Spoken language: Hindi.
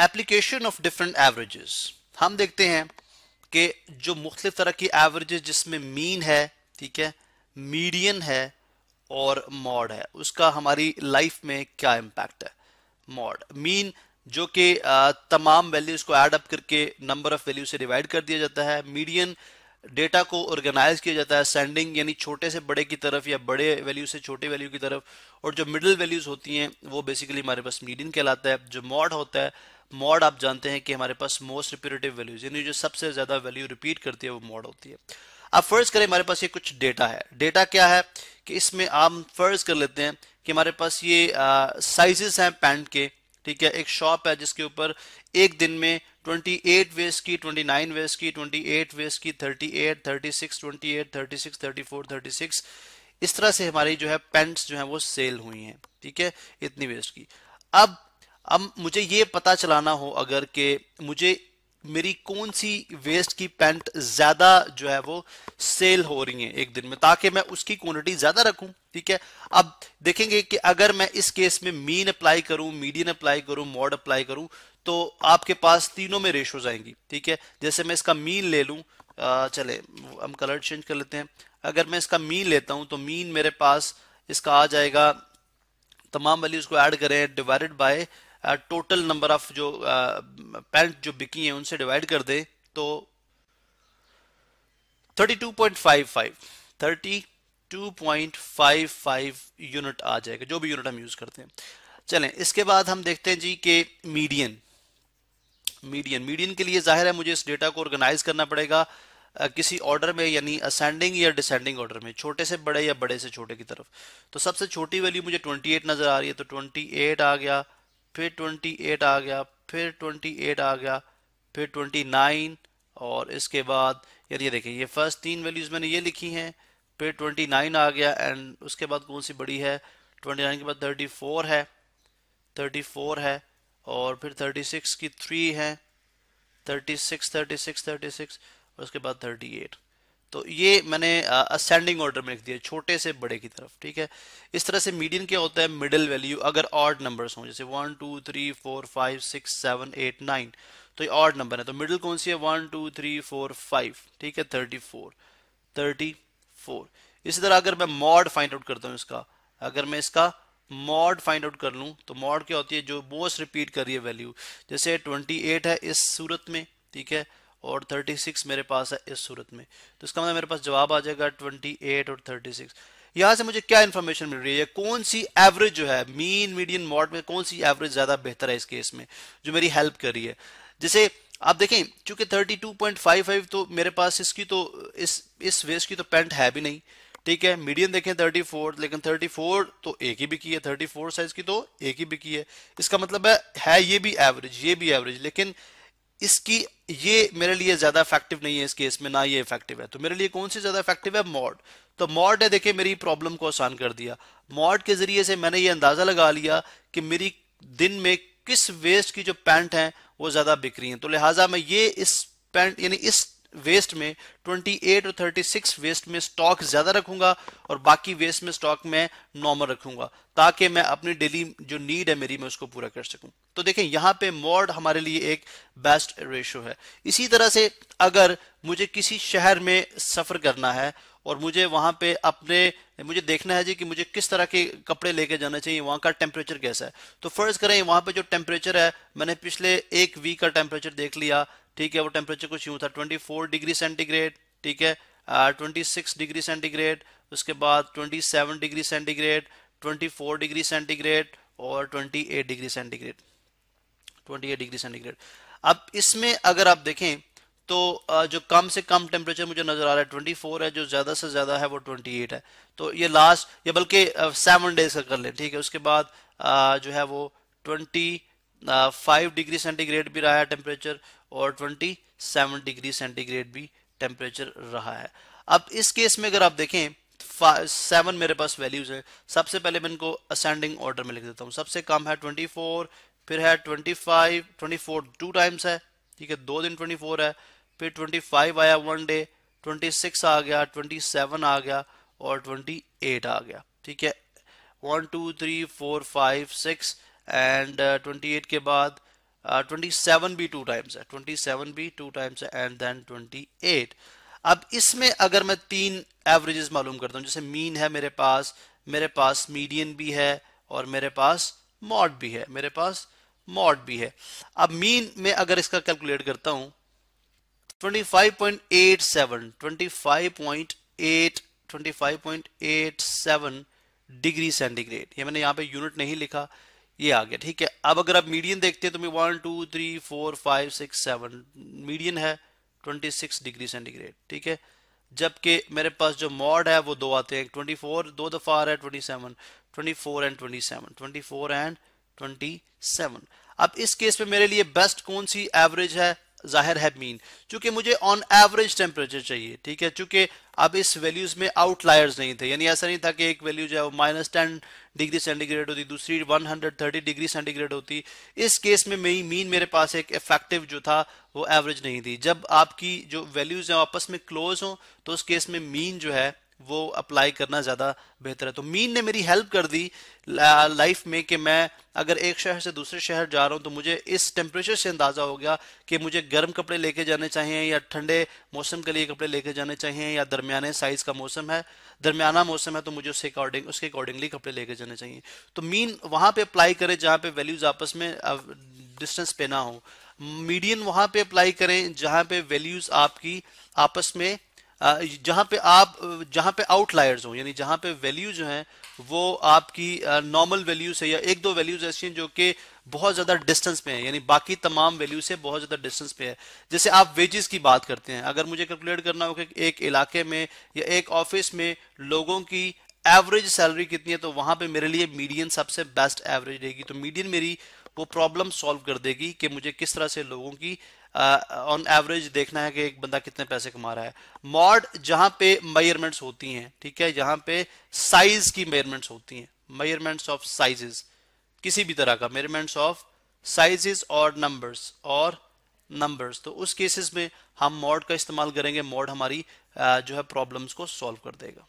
एप्लीकेशन ऑफ डिफरेंट एवरेजेस हम देखते हैं कि जो मुख्तलिफ तरह की एवरेजेस जिसमें मीन है ठीक है मीडियन है और मॉड है उसका हमारी लाइफ में क्या इम्पैक्ट है मॉड मीन जो कि तमाम वैल्यूज को एड अप करके नंबर ऑफ वैल्यू से डिवाइड कर दिया जाता है मीडियन डेटा को ऑर्गेनाइज किया जाता है सेंडिंग यानी छोटे से बड़े की तरफ या बड़े वैल्यू से छोटे वैल्यू की तरफ और जो मिडिल वैल्यूज होती हैं वो बेसिकली हमारे पास मीडियन कहलाता है जो मॉड होता है मॉड आप जानते हैं कि हमारे पास मोस्ट रिपीटेटिव वैल्यूज यानी जो सबसे ज्यादा वैल्यू रिपीट करती है वो मॉड होती है अब फर्ज करें हमारे पास ये कुछ डेटा है डेटा क्या है कि इसमें आप फर्ज कर लेते हैं कि हमारे पास ये साइजेस हैं पैंट के ठीक है एक शॉप है जिसके ऊपर एक दिन में 28 वेस्ट की 29 वेस्ट की 28 वेस्ट की 38 36 28 36 34 36 इस तरह से हमारी जो है पेंट्स जो है वो सेल हुई हैं ठीक है इतनी वेस्ट की अब अब मुझे ये पता चलाना हो अगर कि मुझे मेरी कौन सी वेस्ट की पैंट ज्यादा जो है वो सेल हो रही है एक दिन में ताकि मैं उसकी क्वांटिटी ज्यादा रखूं ठीक है अब देखेंगे कि अगर मैं इस केस में मीन अप्लाई करूं मीडियन अप्लाई करूं मॉड अप्लाई करूं तो आपके पास तीनों में रेशोज आएंगी ठीक है जैसे मैं इसका मीन ले लूं चले हम कलर चेंज कर लेते हैं अगर मैं इसका मीन लेता हूं तो मीन मेरे पास इसका आ जाएगा तमाम वैल्यूज को ऐड करें divided by total number of जो पैंट जो बिकी है उनसे डिवाइड कर दे तो 32.55 32.55 यूनिट आ जाएगा जो भी यूनिट हम यूज करते हैं चलें इसके बाद हम देखते हैं जी के मीडियन मीडियन मीडियन के लिए जाहिर है मुझे इस डेटा को ऑर्गेनाइज करना पड़ेगा किसी ऑर्डर में यानी असेंडिंग या डिसेंडिंग ऑर्डर में छोटे से बड़े या बड़े से छोटे की तरफ तो सबसे छोटी वैल्यू मुझे 28 नज़र आ रही है तो 28 आ गया फिर 28 आ गया फिर 28 आ गया फिर 29 और इसके बाद यार ये देखें ये फर्स्ट तीन वैल्यूज मैंने ये लिखी हैं फिर 29 आ गया एंड उसके बाद कौन सी बड़ी है 29 के बाद 34 है 34 है और फिर 36 की थ्री है 36 36 36 और उसके बाद 38 तो ये मैंने असेंडिंग ऑर्डर में लिख दिया छोटे से बड़े की तरफ ठीक है इस तरह से मीडियन क्या होता है मिडिल वैल्यू अगर ऑड नंबर्स हों जैसे one two three four five six seven eight nine तो ये ऑर्ड नंबर है तो मिडिल कौन सी है one two three four five ठीक है थर्टी फोर थर्टी फोर इसी तरह अगर मैं मॉड फाइंड आउट करता हूँ इसका अगर मैं इसका मॉड फाइंड आउट कर लूँ तो मॉड क्या होती है जो मोस्ट रिपीट कर रही है वैल्यू जैसे ट्वेंटी एट है इस सूरत में ठीक है और 36 मेरे पास है इस सूरत में तो इसका मतलब मेरे पास जवाब आ जाएगा 28 और 36 यहां से मुझे क्या इन्फॉर्मेशन मिल रही है कौन सी एवरेज जो है मीन मीडियम मॉड में कौन सी एवरेज ज़्यादा बेहतर है इस केस में जो मेरी हेल्प कर रही है जैसे आप देखें चूंकि 32.55 तो मेरे पास इसकी तो इस इस वेस्ट की तो पेंट है भी नहीं ठीक है मीडियम देखें 34 लेकिन 34 तो एक ही बिकी है 34 साइज की तो एक ही बिकी है इसका मतलब है है ये भी एवरेज ये भी एवरेज लेकिन इसकी ये मेरे लिए ज्यादा इफेक्टिव नहीं है इस केस में ना ये इफेक्टिव है तो मेरे लिए कौन सी ज्यादा इफेक्टिव है मॉड तो मॉड ने देखिए मेरी प्रॉब्लम को आसान कर दिया मॉड के जरिए से मैंने ये अंदाजा लगा लिया कि मेरी दिन में किस वेस्ट की जो पैंट है वो ज्यादा बिक रही है तो लिहाजा मैं ये इस पैंट यानी इस वेस्ट में 28 और 36 वेस्ट में स्टॉक ज्यादा रखूंगा और बाकी वेस्ट में स्टॉक मैं नॉर्मल रखूंगा ताकि मैं अपनी डेली जो नीड है मेरी मैं उसको पूरा कर सकूं तो देखें यहाँ पे मॉड हमारे लिए एक बेस्ट रेशो है इसी तरह से अगर मुझे किसी शहर में सफर करना है और मुझे वहां पे अपने मुझे देखना है जी कि मुझे किस तरह के कपड़े लेके जाना चाहिए वहां का टेम्परेचर कैसा है तो फर्ज करें वहां पे जो टेम्परेचर है मैंने पिछले एक वीक का टेम्परेचर देख लिया ठीक है वो टेम्परेचर कुछ यूँ था 24 डिग्री सेंटीग्रेड ठीक है ट्वेंटी सिक्स डिग्री सेंटीग्रेड उसके बाद twenty seven degree centigrade twenty four degree centigrade और twenty eight degree centigrade twenty eight degree centigrade अब इसमें अगर आप देखें तो जो कम से कम टेम्परेचर मुझे नज़र आ रहा है ट्वेंटी फोर है जो ज़्यादा से ज़्यादा है वो ट्वेंटी एट है तो ये लास्ट या बल्कि सेवन डेज का कर लें ठीक है उसके बाद जो है वो ट्वेंटी फाइव डिग्री सेंटीग्रेड भी रहा है टेम्परेचर और 27 डिग्री सेंटीग्रेड भी टेम्परेचर रहा है अब इस केस में अगर आप देखें सेवन मेरे पास वैल्यूज है सबसे पहले मैं इनको असेंडिंग ऑर्डर में लिख देता हूँ सबसे कम है 24 फिर है 25 24 टू टाइम्स है ठीक है दो दिन 24 है फिर 25 आया वन डे 26 आ गया 27 आ गया और 28 आ गया ठीक है one two three four five six and twenty eight के बाद uh, 27b टू टाइम्स है 27b टू टाइम्स है एंड देन 28 अब इसमें अगर मैं तीन एवरेजेस मालूम करता हूँ जैसे मीन है मेरे पास मेरे पास मीडियन भी है और मेरे पास मॉड भी है मेरे पास मॉड भी है अब मीन में अगर इसका कैलकुलेट करता हूँ 25.87 25.8 25.87 डिग्री सेंटीग्रेड ये मैंने यहाँ पे यूनिट नहीं लिखा ये आ गया ठीक है अब अगर आप मीडियन देखते हैं तो मैं one two three four five six seven median है ट्वेंटी सिक्स डिग्री सेंटीग्रेड ठीक है जबकि मेरे पास जो मॉड है वो दो आते हैं ट्वेंटी फोर दो दफ़ा आ रहा है twenty seven twenty four and twenty seven twenty four and twenty seven अब इस केस में मेरे लिए बेस्ट कौन सी एवरेज है जाहिर है मीन चूंकि मुझे ऑन एवरेज टेम्परेचर चाहिए ठीक है चूंकि अब इस वैल्यूज में आउटलायर्स नहीं थे यानी ऐसा नहीं था कि एक वैल्यू जो है वो माइनस टेन डिग्री सेंटीग्रेड होती दूसरी 130 डिग्री सेंटीग्रेड होती इस केस में मेरी मीन मेरे पास एक इफेक्टिव जो था वो एवरेज नहीं थी जब आपकी जो वैल्यूज हैं आपस में क्लोज हों तो उस केस में मीन जो है वो अप्लाई करना ज़्यादा बेहतर है तो मीन ने मेरी हेल्प कर दी लाइफ में कि मैं अगर एक शहर से दूसरे शहर जा रहा हूँ तो मुझे इस टेम्परेचर से अंदाज़ा हो गया कि मुझे गर्म कपड़े लेके जाने चाहिए या ठंडे मौसम के लिए कपड़े लेके जाने चाहिए या दरमियाने साइज़ का मौसम है दरमियाना मौसम है तो मुझे उसके अकॉर्डिंग उसके अकॉर्डिंगली कपड़े लेके जाने चाहिए तो मीन वहाँ पर अप्लाई करें जहाँ पर वैल्यूज़ आपस में डिस्टेंस पे ना हो मीडियन वहाँ पर अप्लाई करें जहाँ पे वैल्यूज़ आपकी आपस में जहां पे आप जहां पे आउटलायर्स हो यानी जहां पे वैल्यू जो है वो आपकी नॉर्मल वैल्यू से या एक दो वैल्यूज ऐसी हैं जो कि बहुत ज़्यादा डिस्टेंस पे है यानी बाकी तमाम वैल्यू से बहुत ज़्यादा डिस्टेंस पे है जैसे आप वेजेस की बात करते हैं अगर मुझे कैलकुलेट करना हो कि एक इलाके में या एक ऑफिस में लोगों की एवरेज सैलरी कितनी है तो वहां पे मेरे लिए मीडियन सबसे बेस्ट एवरेज रहेगी तो मीडियन मेरी वो प्रॉब्लम सॉल्व कर देगी कि मुझे किस तरह से लोगों की ऑन uh, एवरेज देखना है कि एक बंदा कितने पैसे कमा रहा है मॉड जहां पे मेयरमेंट्स होती हैं ठीक है जहां पे साइज की मेयरमेंट्स होती हैं मेयरमेंट्स ऑफ साइजेस किसी भी तरह का मेयरमेंट्स ऑफ साइजेस और नंबर्स और नंबर्स तो उस केसेस में हम मॉड का इस्तेमाल करेंगे मॉड हमारी जो है प्रॉब्लम्स को सॉल्व कर देगा